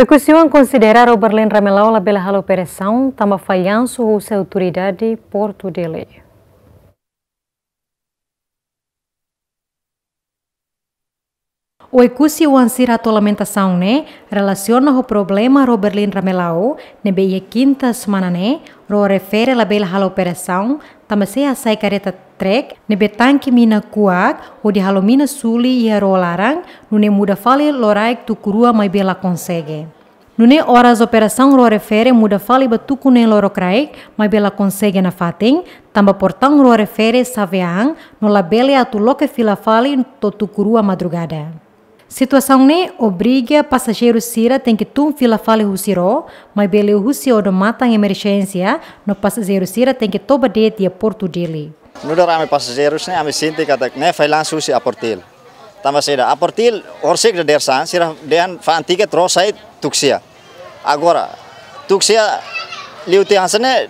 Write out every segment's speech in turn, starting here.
O Ecucion considerado o Berlim Ramelaola pela operação, tama falhanço ou sua autoridade Porto de Lei. O que o ansira lamentação né, relaciona o problema ro Berlim Ramelau, ne beia quinta semana né, ro refere la bela hal operação, se a sai careta trek, ne betanque mina kuak, o de halomina suli e rolarang, no ne muda fale loraik tu crua mai bela consegue. Nune horas operasang ro refere muda fali batuku ne loro krai, mai bela konsege na fating, tamba portang ro refere saveang, no labele atu loke fila fali totukuru a madrugada. Situasang ne obriga pasajeru sira tengke tum fila fali husiro, mai bele husio odo matang emergensia, no pasajeru sira tengke toba de tia portu dili. Nuda ame pasajeru sne ame sinti katak ne failan susi aportil. Tamba seda aportil orsik de dersan sira dean fa antiga tuksia agora tuksia liuti hansane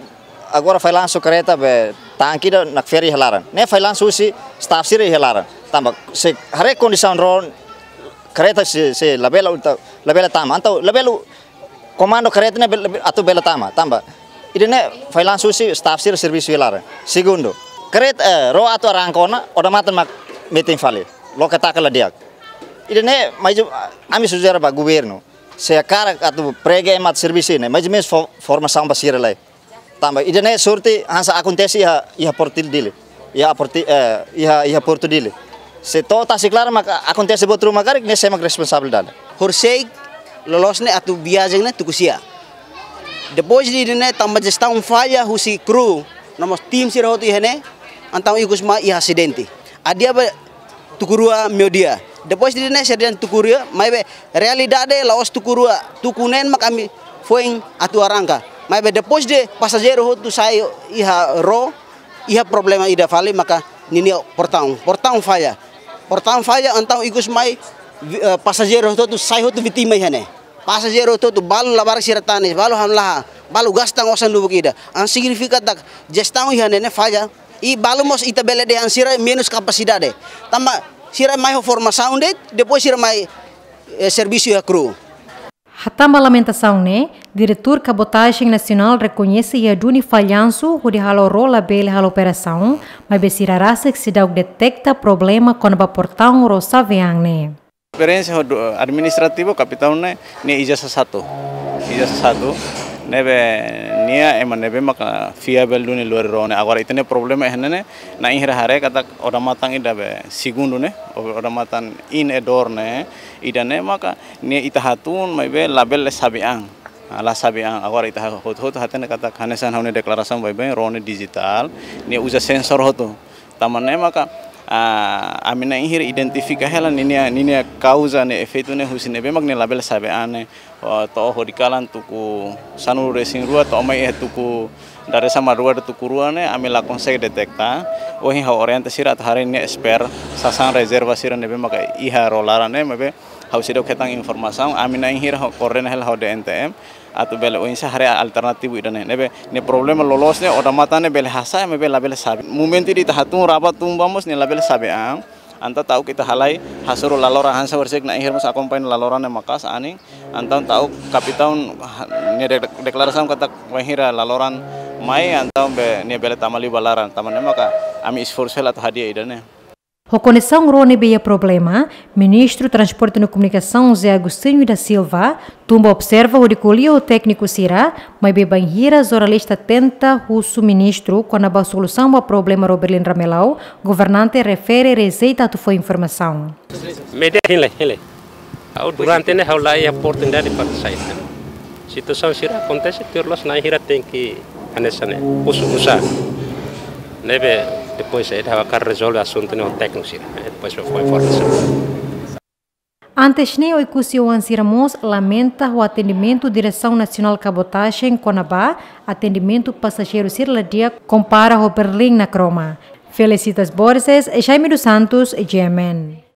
agora foi lanço kereta be da nak feri helaran e ne foi lanço si staff sire helaran tambak se hare kondisan ron kereta si se labela unta labela tama antau labelu komando kereta ne atau bela tama tamba e ne foi lanço si staff sirih servis helaran e segundo kereta eh, ro atau rangkona odamatan mak meeting fale lo katakala dia ne maju ami sujara ba governo sekarang atau prege emat servisi ne majemis mes formação basira lai tamba nih surti hansa akuntesi ya, ya portil dili, ya porti eh ya, ya porto se to ta claro mak acontece botru makarik ne semak responsabilidade horsei lolosne atu biajeng ne tukusia boys di dene tamba jesta um faya husi kru nomos tim sirahotu ihene antau ikut ma ia acidente adia tukurua miodia Depois di dene serdian tukuria, mai be realidade laos tukurua, tukunen makami foing atu arangka. Mai be depois de pasajero hotu sai iha ro, iha problema ida fali maka nini portang portang faya, portang faya antau ikus mai pasajero eh, pasajero hotu sai hotu vitima hane Pasajero hotu balu labar siratani balu hamlaha, balu gastang osan lubuk ida. An signifikat tak jestang ihane ne falha. E balu mos ita bele de ansira minus kapasidade tama Eh, sira mai forma de depois sira mai eh, serviço da cru. Hatam lamentação ne, diretor cabotagem nacional reconhece e aduni falhanço o de rola label halo operação, mas besira rasa que se dá detecta problema com a portão rosa veang ne. Experiência administrativa capitão né, ne ijazah satu, ijazah satu nebe nia ema nebe maka bel duni luar rone agora itene problema ehne ne na ihre hare kata ora matang ida be sigundu ne ora matan in e dor ne ida ne maka nia mai be label le sabiang ala ang. agora ita hot hot hatene katak hanesan deklarasan bai be rone digital nia uja sensor hotu tamane maka Aminah amina hir identifica hela ninia ya, ninia ya kauza ne efeito ne husine be magne label sabe ane to kalan tuku sanu racing rua to mai eh tuku dari sama rua tuku rua ne amila konsek detekta ohi ha orientasi rat hari ne esper sasang reservasi ne be maka iha rolara ne mebe hausidok ketang informasi amina hir korene hel ho de NTM bela oin sa hari alternatif wida ne nebe ne problem lolos ne oda mata ne bela hasa me bela sabi sabe momenti di tahatun rabat bamos ne bela sabi ang anta tahu kita halai hasuru lalora hansa bersik na ihir aku kompain lalora ne makas aning anta tahu kapitaun ne deklarasi kata wahira laloran mai anta be ne bela tamali balaran tamane maka ami isforsel atau hadiah idane Reconheção Rony Beia Problema, Ministro Transporte e Comunicação Zé Agostinho da Silva, Tumba observa o recolhia técnico Sira, mas bem zoralista tenta o ministro quando a solução ao problema Roberlin Ramelau, governante refere receita de informação. Me ele, ele. Durante né, lá é a oportunidade para sair. Né. Situação Sira acontece, terlos na hira tem que anessa né, usar. Neve depois ele eh, vai resolver o assunto no técnico, depois foi formação. Antes nem o Icusioan Ramos lamenta o atendimento Direção Nacional Cabotagem Conabá, atendimento passageiro Cirladia compara o Berlim na Croma. Felicitas Borges, Jaime dos Santos, GMN.